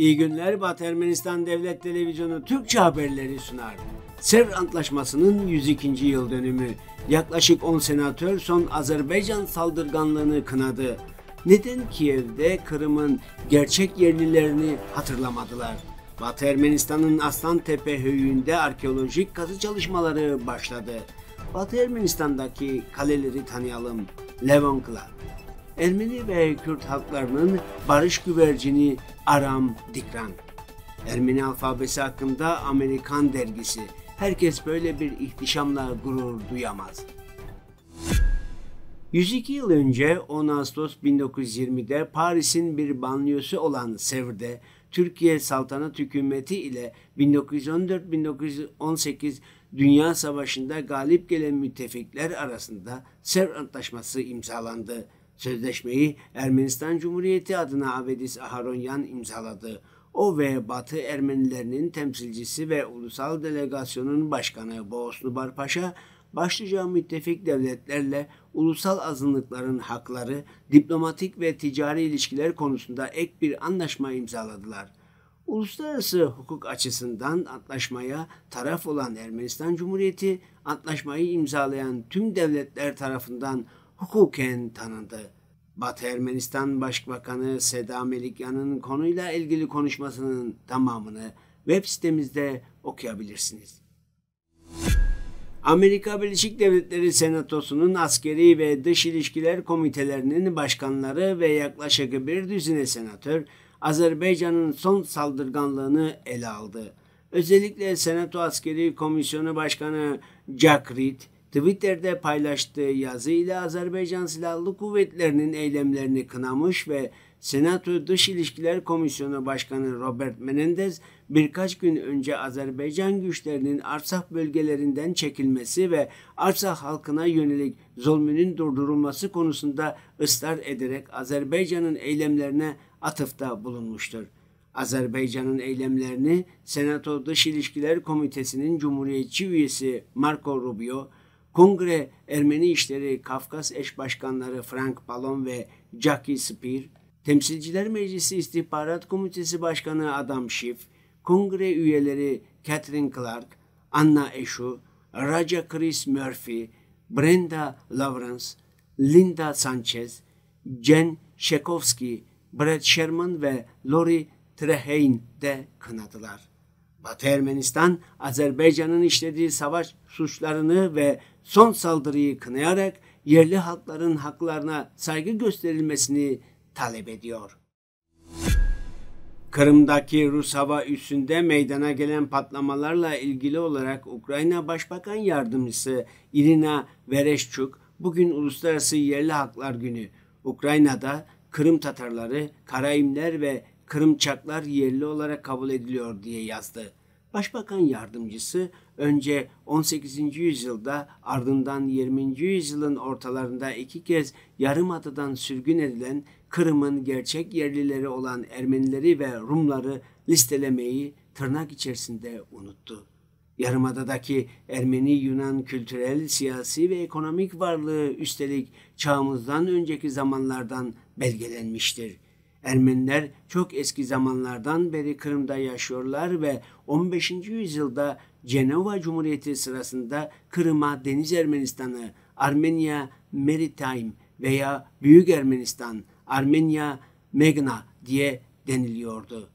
İyi günler Batı Ermenistan Devlet Televizyonu Türkçe haberleri sunar. Sevr Antlaşması'nın 102. yıl dönümü. Yaklaşık 10 senatör son Azerbaycan saldırganlığını kınadı. Neden Kiev'de Kırım'ın gerçek yerlilerini hatırlamadılar? Batı Ermenistan'ın Aslan Tepe höyüğünde arkeolojik kazı çalışmaları başladı. Batı Ermenistan'daki kaleleri tanıyalım. Levon Ermeni ve Kürt halklarının barış güvercini Aram Dikran. Ermeni alfabesi hakkında Amerikan dergisi. Herkes böyle bir ihtişamla gurur duyamaz. 102 yıl önce 10 Ağustos 1920'de Paris'in bir banliyosu olan Sevr'de Türkiye Saltanat Hükümeti ile 1914-1918 Dünya Savaşı'nda galip gelen müttefikler arasında Sevr Antlaşması imzalandı. Sözleşmeyi Ermenistan Cumhuriyeti adına Avedis Aharonyan imzaladı. O ve Batı Ermenilerinin temsilcisi ve ulusal delegasyonun başkanı Boğoslu Barpaşa, başlıca müttefik devletlerle ulusal azınlıkların hakları, diplomatik ve ticari ilişkiler konusunda ek bir anlaşma imzaladılar. Uluslararası hukuk açısından antlaşmaya taraf olan Ermenistan Cumhuriyeti, antlaşmayı imzalayan tüm devletler tarafından hukuken tanındı. Batı Ermenistan Başbakanı Seda Melikyan'ın konuyla ilgili konuşmasının tamamını web sitemizde okuyabilirsiniz. Amerika Birleşik Devletleri Senatosu'nun askeri ve dış ilişkiler komitelerinin başkanları ve yaklaşık bir düzine senatör Azerbaycan'ın son saldırganlığını ele aldı. Özellikle Senato Askeri Komisyonu Başkanı Jack Reed, Twitter'de paylaştığı yazıyla Azerbaycan Silahlı Kuvvetleri'nin eylemlerini kınamış ve Senato Dış İlişkiler Komisyonu Başkanı Robert Menendez birkaç gün önce Azerbaycan güçlerinin Arsah bölgelerinden çekilmesi ve Arsah halkına yönelik zulmünün durdurulması konusunda ısrar ederek Azerbaycan'ın eylemlerine atıfta bulunmuştur. Azerbaycan'ın eylemlerini Senato Dış İlişkiler Komitesi'nin Cumhuriyetçi üyesi Marco Rubio, Kongre Ermeni İşleri Kafkas Eş Başkanları Frank Balon ve Jackie Speer, Temsilciler Meclisi İstihbarat Komitesi Başkanı Adam Schiff, Kongre üyeleri Catherine Clark, Anna Eshoo, Raja Chris Murphy, Brenda Lawrence, Linda Sanchez, Jen Şekovski, Brad Sherman ve Lori Treheyn de kınadılar. Batı Ermenistan, Azerbaycan'ın işlediği savaş suçlarını ve son saldırıyı kınayarak yerli halkların haklarına saygı gösterilmesini talep ediyor. Kırım'daki Rus hava üssünde meydana gelen patlamalarla ilgili olarak Ukrayna Başbakan Yardımcısı Irina Vereşçuk bugün Uluslararası Yerli Haklar Günü Ukrayna'da Kırım Tatarları, Karaimler ve Kırımçaklar yerli olarak kabul ediliyor diye yazdı. Başbakan yardımcısı önce 18. yüzyılda ardından 20. yüzyılın ortalarında iki kez Yarımada'dan sürgün edilen Kırım'ın gerçek yerlileri olan Ermenileri ve Rumları listelemeyi tırnak içerisinde unuttu. Yarımada'daki Ermeni Yunan kültürel, siyasi ve ekonomik varlığı üstelik çağımızdan önceki zamanlardan belgelenmiştir.'' Ermeniler çok eski zamanlardan beri Kırım'da yaşıyorlar ve 15. yüzyılda Cenova Cumhuriyeti sırasında Kırım'a Deniz Ermenistanı, (Armenia Maritime veya Büyük Ermenistan, Armenia Megna diye deniliyordu.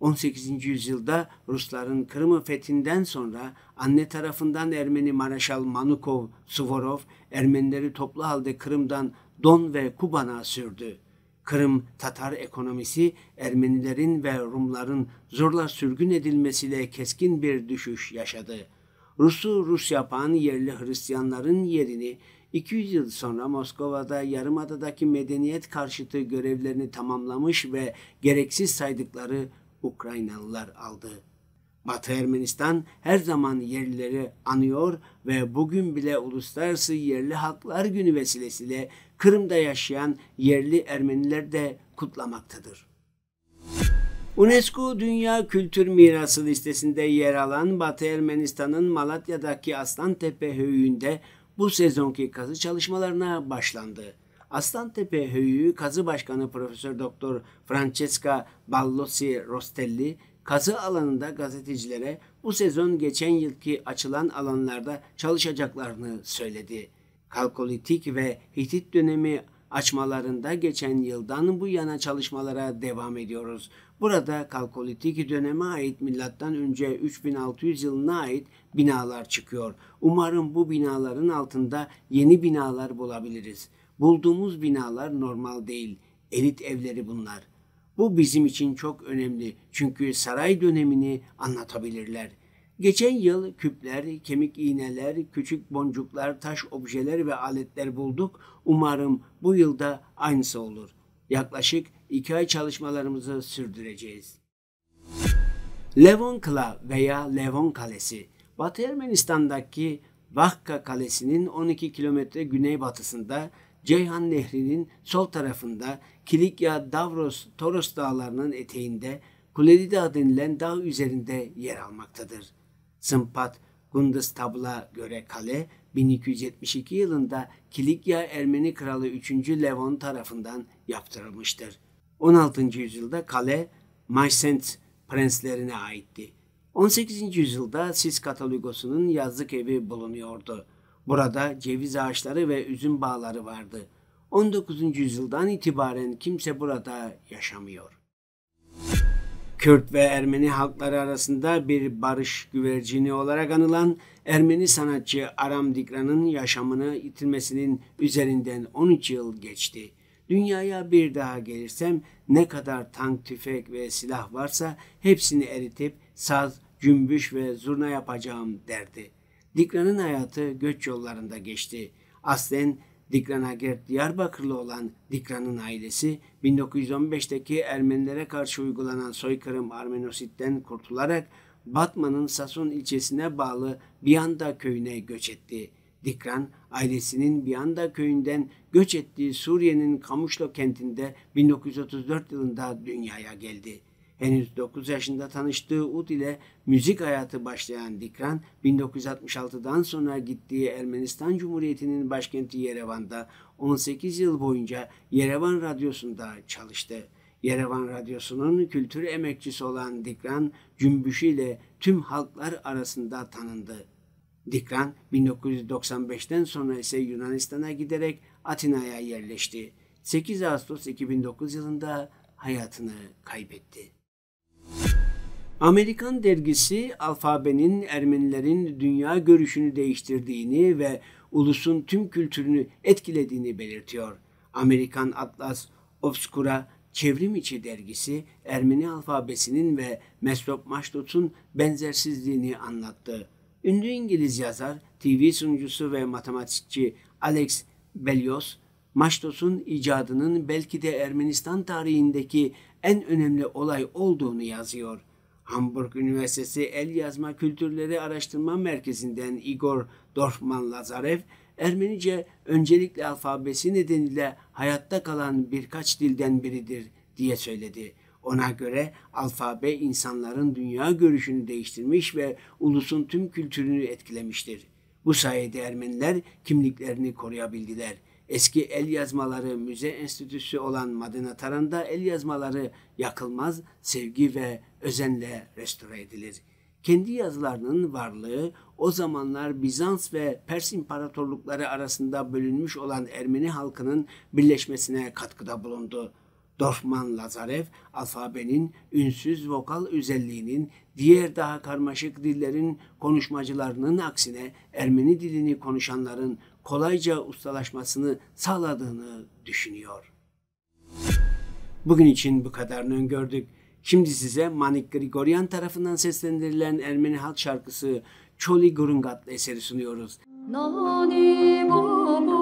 18. yüzyılda Rusların Kırım'ı fethinden sonra anne tarafından Ermeni Maraşal Manukov Suvorov Ermenileri toplu halde Kırım'dan Don ve Kuban'a sürdü. Kırım Tatar ekonomisi Ermenilerin ve Rumların zorla sürgün edilmesiyle keskin bir düşüş yaşadı. Rus'u Rus yapan yerli Hristiyanların yerini 200 yıl sonra Moskova'da Yarımada'daki medeniyet karşıtı görevlerini tamamlamış ve gereksiz saydıkları Ukraynalılar aldı. Batı Ermenistan her zaman yerlileri anıyor ve bugün bile Uluslararası Yerli Haklar Günü vesilesiyle Kırım'da yaşayan yerli Ermeniler de kutlamaktadır. UNESCO Dünya Kültür Mirası listesinde yer alan Batı Ermenistan'ın Malatya'daki Aslantepe Höyü'nde bu sezonki kazı çalışmalarına başlandı. Aslantepe Höyü Kazı Başkanı Profesör Doktor Francesca Ballossi Rostelli kazı alanında gazetecilere bu sezon geçen yılki açılan alanlarda çalışacaklarını söyledi. Kalkolitik ve Hitit dönemi açmalarında geçen yıldan bu yana çalışmalara devam ediyoruz. Burada Kalkolitik döneme ait milattan önce 3600 yılına ait binalar çıkıyor. Umarım bu binaların altında yeni binalar bulabiliriz. Bulduğumuz binalar normal değil. Elit evleri bunlar. Bu bizim için çok önemli çünkü saray dönemini anlatabilirler. Geçen yıl küpler, kemik iğneler, küçük boncuklar, taş objeler ve aletler bulduk. Umarım bu yılda aynısı olur. Yaklaşık iki ay çalışmalarımızı sürdüreceğiz. Levonkla veya Levon Kalesi, Batı Ermenistan'daki Vakka Kalesi'nin 12 kilometre güneybatısında Ceyhan Nehri'nin sol tarafında Kilikya, Davros, Toros dağlarının eteğinde Kuleli Dağı denilen dağ üzerinde yer almaktadır. Sımpat, Gundus Tabla göre kale 1272 yılında Kilikya Ermeni Kralı 3. Levon tarafından yaptırılmıştır. 16. yüzyılda kale Maysent prenslerine aitti. 18. yüzyılda Sis Katalogosu'nun yazlık evi bulunuyordu. Burada ceviz ağaçları ve üzüm bağları vardı. 19. yüzyıldan itibaren kimse burada yaşamıyor. Kürt ve Ermeni halkları arasında bir barış güvercini olarak anılan Ermeni sanatçı Aram Dikran'ın yaşamını yitirmesinin üzerinden 13 yıl geçti. Dünyaya bir daha gelirsem ne kadar tank, tüfek ve silah varsa hepsini eritip saz, cümbüş ve zurna yapacağım derdi.'' Dikran'ın hayatı göç yollarında geçti. Aslen Dikran Agert Diyarbakırlı olan Dikran'ın ailesi 1915'teki Ermenilere karşı uygulanan soykırım Armenosit'ten kurtularak Batman'ın Sason ilçesine bağlı Biyanda köyüne göç etti. Dikran ailesinin Biyanda köyünden göç ettiği Suriye'nin Kamuşlo kentinde 1934 yılında dünyaya geldi. Henüz 9 yaşında tanıştığı Ud ile müzik hayatı başlayan Dikran, 1966'dan sonra gittiği Ermenistan Cumhuriyeti'nin başkenti Yerevan'da 18 yıl boyunca Yerevan Radyosu'nda çalıştı. Yerevan Radyosu'nun kültür emekçisi olan Dikran, cümbüşüyle tüm halklar arasında tanındı. Dikran 1995'ten sonra ise Yunanistan'a giderek Atina'ya yerleşti. 8 Ağustos 2009 yılında hayatını kaybetti. Amerikan dergisi alfabenin Ermenilerin dünya görüşünü değiştirdiğini ve ulusun tüm kültürünü etkilediğini belirtiyor. Amerikan Atlas Obscura Çevrim içi dergisi Ermeni alfabesinin ve Meslop Maşdut'un benzersizliğini anlattı. Ünlü İngiliz yazar, TV sunucusu ve matematikçi Alex Belios, Maşdut'un icadının belki de Ermenistan tarihindeki en önemli olay olduğunu yazıyor.'' Hamburg Üniversitesi El Yazma Kültürleri Araştırma Merkezi'nden Igor Dorfman Lazarev, Ermenice öncelikle alfabesi nedeniyle hayatta kalan birkaç dilden biridir diye söyledi. Ona göre alfabe insanların dünya görüşünü değiştirmiş ve ulusun tüm kültürünü etkilemiştir. Bu sayede Ermeniler kimliklerini koruyabildiler.'' Eski el yazmaları müze enstitüsü olan Madina Taran'da el yazmaları yakılmaz, sevgi ve özenle restore edilir. Kendi yazılarının varlığı o zamanlar Bizans ve Pers imparatorlukları arasında bölünmüş olan Ermeni halkının birleşmesine katkıda bulundu. Dorfman Lazarev alfabenin ünsüz vokal özelliğinin diğer daha karmaşık dillerin konuşmacılarının aksine Ermeni dilini konuşanların kolayca ustalaşmasını sağladığını düşünüyor. Bugün için bu kadarını öngördük. Şimdi size Manik Grigoryan tarafından seslendirilen Ermeni halk şarkısı Çoli Gurungat eseri sunuyoruz. Nani bu, bu.